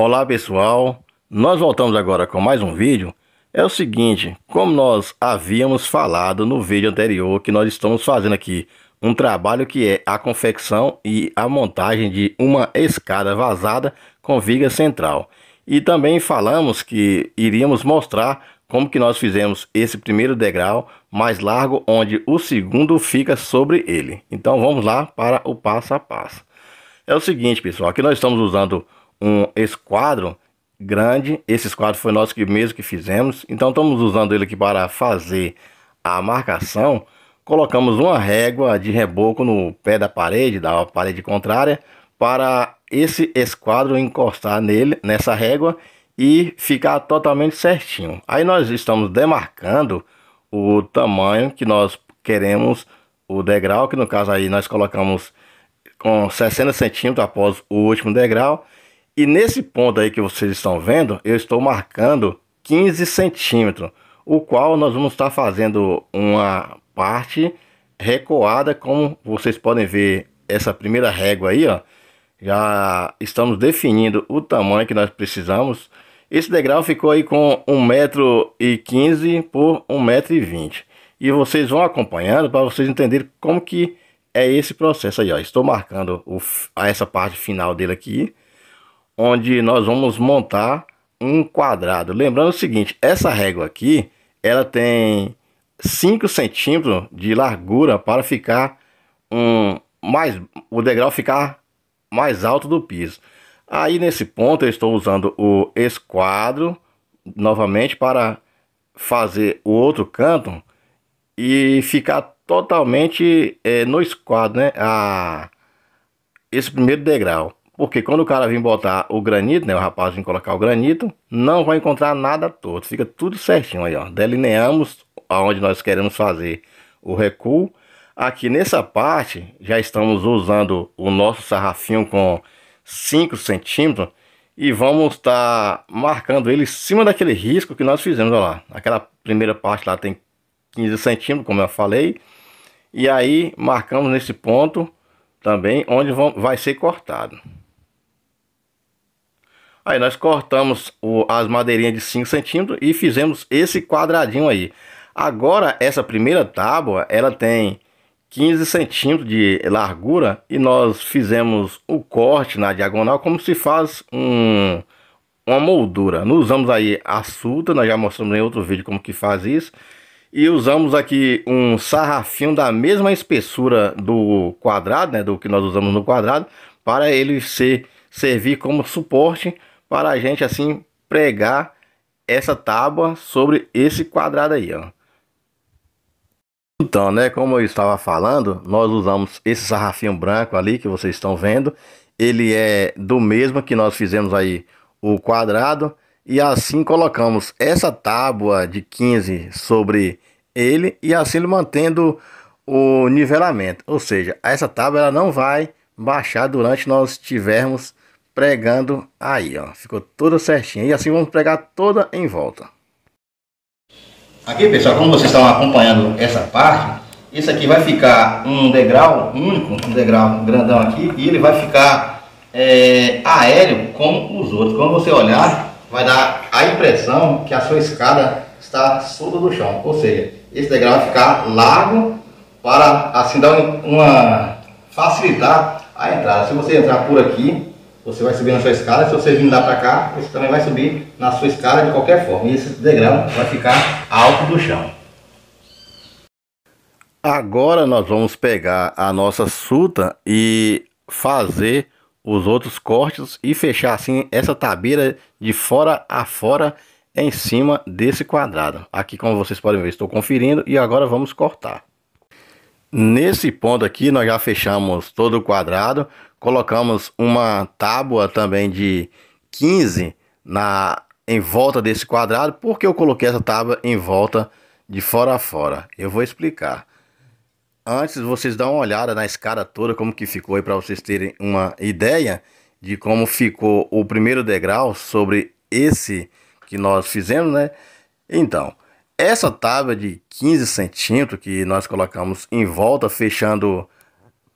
Olá pessoal, nós voltamos agora com mais um vídeo. É o seguinte, como nós havíamos falado no vídeo anterior que nós estamos fazendo aqui um trabalho que é a confecção e a montagem de uma escada vazada com viga central. E também falamos que iríamos mostrar como que nós fizemos esse primeiro degrau mais largo, onde o segundo fica sobre ele. Então vamos lá para o passo a passo. É o seguinte pessoal, aqui nós estamos usando um esquadro grande. Esse esquadro foi nosso que mesmo que fizemos. Então estamos usando ele aqui para fazer a marcação. Colocamos uma régua de reboco no pé da parede, da parede contrária, para esse esquadro encostar nele, nessa régua e ficar totalmente certinho. Aí nós estamos demarcando o tamanho que nós queremos o degrau, que no caso aí nós colocamos com 60 centímetros após o último degrau e nesse ponto aí que vocês estão vendo, eu estou marcando 15 centímetros, o qual nós vamos estar fazendo uma parte recuada, como vocês podem ver essa primeira régua aí, ó. Já estamos definindo o tamanho que nós precisamos. Esse degrau ficou aí com 1,15m por 1,20m. E vocês vão acompanhando para vocês entenderem como que é esse processo aí, ó. Estou marcando o, essa parte final dele aqui onde nós vamos montar um quadrado. Lembrando o seguinte, essa régua aqui, ela tem 5 centímetros de largura para ficar um mais o degrau ficar mais alto do piso. Aí nesse ponto eu estou usando o esquadro novamente para fazer o outro canto e ficar totalmente é, no esquadro, né? A, ah, esse primeiro degrau. Porque quando o cara vir botar o granito, né? O rapaz vem colocar o granito, não vai encontrar nada todo. Fica tudo certinho aí, ó. Delineamos aonde nós queremos fazer o recuo. Aqui nessa parte, já estamos usando o nosso sarrafinho com 5 centímetros. E vamos estar tá marcando ele em cima daquele risco que nós fizemos, ó lá. Aquela primeira parte lá tem 15 centímetros, como eu falei. E aí, marcamos nesse ponto também, onde vai ser cortado. Aí nós cortamos o, as madeirinhas de 5 centímetros e fizemos esse quadradinho aí. Agora essa primeira tábua, ela tem 15 centímetros de largura e nós fizemos o corte na diagonal como se faz um, uma moldura. Nós usamos aí a suta, nós já mostramos em outro vídeo como que faz isso. E usamos aqui um sarrafinho da mesma espessura do quadrado, né, do que nós usamos no quadrado, para ele ser, servir como suporte para a gente assim pregar essa tábua sobre esse quadrado aí, ó. Então, né, como eu estava falando, nós usamos esse sarrafinho branco ali que vocês estão vendo. Ele é do mesmo que nós fizemos aí o quadrado. E assim colocamos essa tábua de 15 sobre ele e assim ele mantendo o nivelamento. Ou seja, essa tábua ela não vai baixar durante nós tivermos pregando aí, ó. Ficou tudo certinho. E assim vamos pregar toda em volta. Aqui, pessoal, como vocês estão acompanhando essa parte, esse aqui vai ficar um degrau único, um degrau grandão aqui, e ele vai ficar é, aéreo como os outros. Quando você olhar, vai dar a impressão que a sua escada está solta do chão. Ou seja, esse degrau vai ficar largo para assim dar uma facilitar a entrada. Se você entrar por aqui, você vai subir na sua escala, se você vir lá para cá, você também vai subir na sua escala de qualquer forma. E esse degrau vai ficar alto do chão. Agora nós vamos pegar a nossa suta e fazer os outros cortes e fechar assim essa tabeira de fora a fora em cima desse quadrado. Aqui como vocês podem ver, estou conferindo e agora vamos cortar. Nesse ponto aqui, nós já fechamos todo o quadrado, colocamos uma tábua também de 15 na, em volta desse quadrado. Por que eu coloquei essa tábua em volta de fora a fora? Eu vou explicar. Antes, vocês dão uma olhada na escada toda, como que ficou aí, para vocês terem uma ideia de como ficou o primeiro degrau sobre esse que nós fizemos, né? Então, essa tábua de 15 centímetros que nós colocamos em volta, fechando,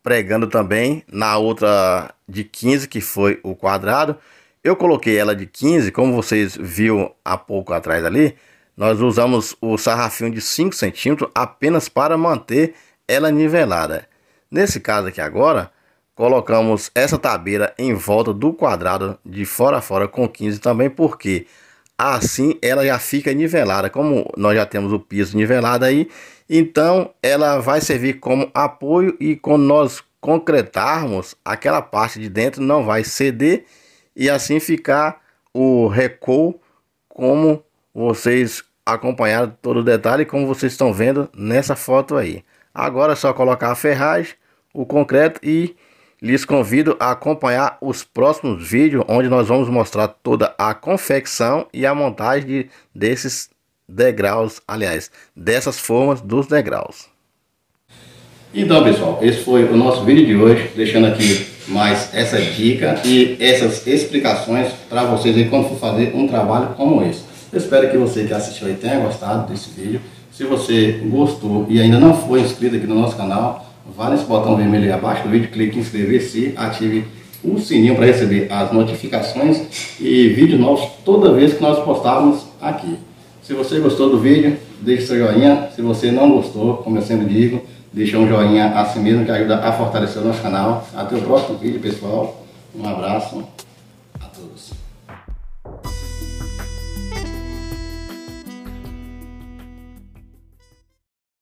pregando também na outra de 15 que foi o quadrado, eu coloquei ela de 15, como vocês viram há pouco atrás ali, nós usamos o sarrafinho de 5 centímetros apenas para manter ela nivelada. Nesse caso aqui agora, colocamos essa tabeira em volta do quadrado de fora a fora com 15 também, porque assim ela já fica nivelada. Como nós já temos o piso nivelado aí, então ela vai servir como apoio e quando nós concretarmos, aquela parte de dentro não vai ceder e assim ficar o recuo como vocês acompanharam todo o detalhe, como vocês estão vendo nessa foto aí. Agora é só colocar a ferragem, o concreto e lhes convido a acompanhar os próximos vídeos, onde nós vamos mostrar toda a confecção e a montagem de, desses degraus, aliás, dessas formas dos degraus. Então pessoal, esse foi o nosso vídeo de hoje, deixando aqui mais essa dica e essas explicações para vocês em como fazer um trabalho como esse. Eu espero que você que assistiu aí tenha gostado desse vídeo. Se você gostou e ainda não foi inscrito aqui no nosso canal, vá nesse botão vermelho aí abaixo do vídeo, clique em inscrever-se, ative o sininho para receber as notificações e vídeos novos toda vez que nós postarmos aqui. Se você gostou do vídeo, deixe seu joinha. Se você não gostou, como eu sempre digo, deixe um joinha assim mesmo que ajuda a fortalecer o nosso canal. Até o próximo vídeo, pessoal. Um abraço a todos.